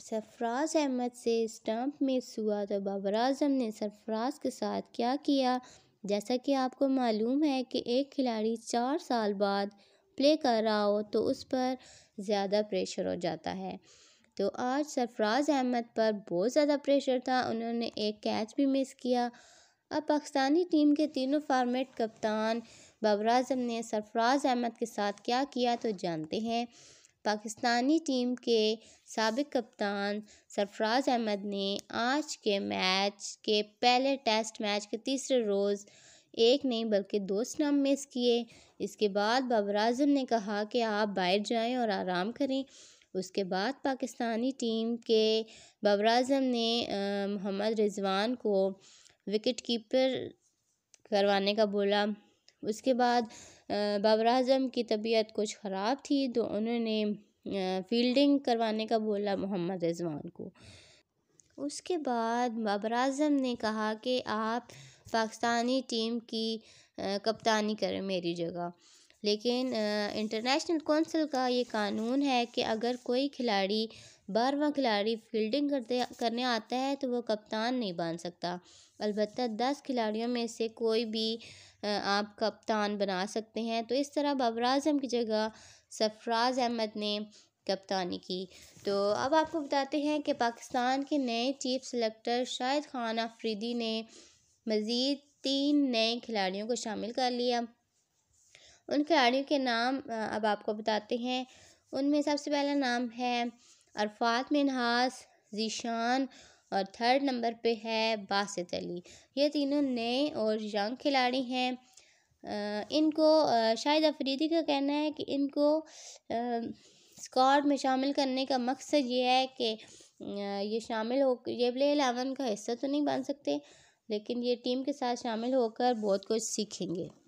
सरफराज अहमद से stump miss हुआ तो बाबर आजम ने सरफराज के साथ क्या किया जैसा कि आपको मालूम है कि एक खिलाड़ी चार साल बाद प्ले कर रहा हो तो उस पर ज़्यादा प्रेशर हो जाता है तो आज सरफराज अहमद पर बहुत ज़्यादा प्रेशर था उन्होंने एक कैच भी मिस किया अब पाकिस्तानी टीम के तीनों फॉर्मेट कप्तान बाबर आजम ने सरफराज अहमद के साथ क्या किया तो जानते हैं पाकिस्तानी टीम के सबक कप्तान सरफराज अहमद ने आज के मैच के पहले टेस्ट मैच के तीसरे रोज़ एक नहीं बल्कि दो स्टम्प मिस किए इसके बाद बाबर अजम ने कहा कि आप बाहर जाएं और आराम करें उसके बाद पाकिस्तानी टीम के बाबर अजम ने मोहम्मद रिजवान को विकेट कीपर करवाने का बोला उसके बाद बाबर अजम की तबीयत कुछ ख़राब थी तो उन्होंने फील्डिंग करवाने का बोला मोहम्मद रिजवान को उसके बाद बाबर अजम ने कहा कि आप पाकिस्तानी टीम की कप्तानी करें मेरी जगह लेकिन इंटरनेशनल कौंसिल का ये कानून है कि अगर कोई खिलाड़ी बारवा खिलाड़ी फील्डिंग करते करने आता है तो वो कप्तान नहीं बन सकता अलबत्त दस खिलाड़ियों में से कोई भी आप कप्तान बना सकते हैं तो इस तरह बाबर आजम की जगह सफराज़ अहमद ने कप्तानी की तो अब आपको बताते हैं कि पाकिस्तान के नए चीफ सेलेक्टर शाहिद खान आफरीदी ने मज़ीद तीन नए खिलाड़ियों को शामिल कर लिया उन खिलाड़ियों के नाम अब आपको बताते हैं उनमें सबसे पहला नाम है अरफात मिनहास जीशान और थर्ड नंबर पे है बासित अली ये तीनों नए और यंग खिलाड़ी हैं इनको शाहिद अफरीदी का कहना है कि इनको स्कॉड में शामिल करने का मकसद ये है कि ये शामिल हो ये प्ले एलेवन का हिस्सा तो नहीं बन सकते लेकिन ये टीम के साथ शामिल होकर बहुत कुछ सीखेंगे